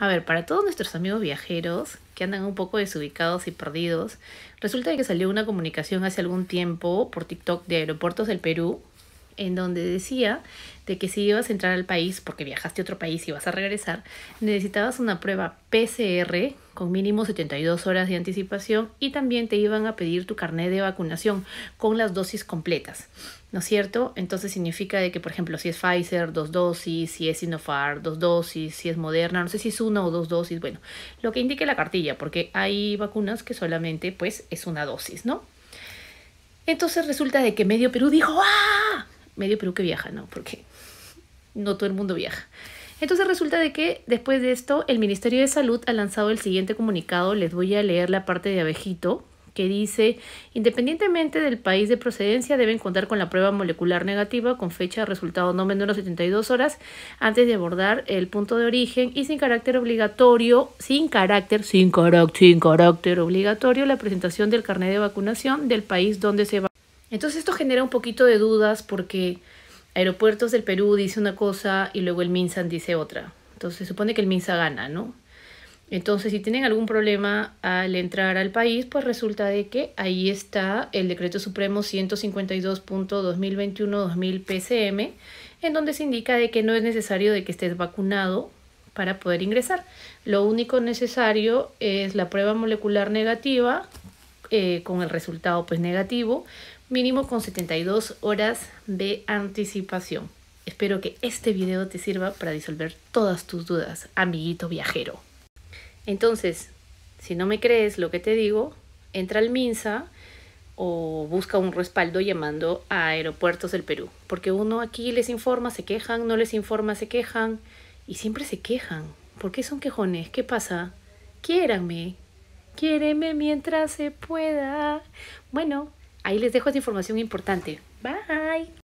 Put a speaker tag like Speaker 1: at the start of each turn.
Speaker 1: A ver, para todos nuestros amigos viajeros que andan un poco desubicados y perdidos, resulta que salió una comunicación hace algún tiempo por TikTok de aeropuertos del Perú en donde decía de que si ibas a entrar al país, porque viajaste a otro país y vas a regresar, necesitabas una prueba PCR con mínimo 72 horas de anticipación y también te iban a pedir tu carnet de vacunación con las dosis completas. ¿No es cierto? Entonces significa de que, por ejemplo, si es Pfizer, dos dosis, si es Sinopharm, dos dosis, si es Moderna, no sé si es una o dos dosis, bueno, lo que indique la cartilla, porque hay vacunas que solamente pues es una dosis, ¿no? Entonces resulta de que medio Perú dijo, ¡ah! medio Perú que viaja, ¿no? Porque no todo el mundo viaja. Entonces resulta de que después de esto el Ministerio de Salud ha lanzado el siguiente comunicado, les voy a leer la parte de abejito, que dice, independientemente del país de procedencia, deben contar con la prueba molecular negativa con fecha de resultado no menor a 72 horas antes de abordar el punto de origen y sin carácter obligatorio, sin carácter, sin carácter, sin carácter obligatorio, la presentación del carnet de vacunación del país donde se va. Entonces esto genera un poquito de dudas porque Aeropuertos del Perú dice una cosa y luego el Minsan dice otra. Entonces se supone que el Minsa gana, ¿no? Entonces, si tienen algún problema al entrar al país, pues resulta de que ahí está el decreto supremo 152.2021-2000 PCM, en donde se indica de que no es necesario de que estés vacunado para poder ingresar. Lo único necesario es la prueba molecular negativa eh, con el resultado pues negativo, mínimo con 72 horas de anticipación. Espero que este video te sirva para disolver todas tus dudas, amiguito viajero. Entonces, si no me crees lo que te digo, entra al MINSA o busca un respaldo llamando a Aeropuertos del Perú, porque uno aquí les informa, se quejan, no les informa, se quejan y siempre se quejan. ¿Por qué son quejones? ¿Qué pasa? Quiéranme, Quiéreme mientras se pueda. Bueno, ahí les dejo esta información importante. Bye.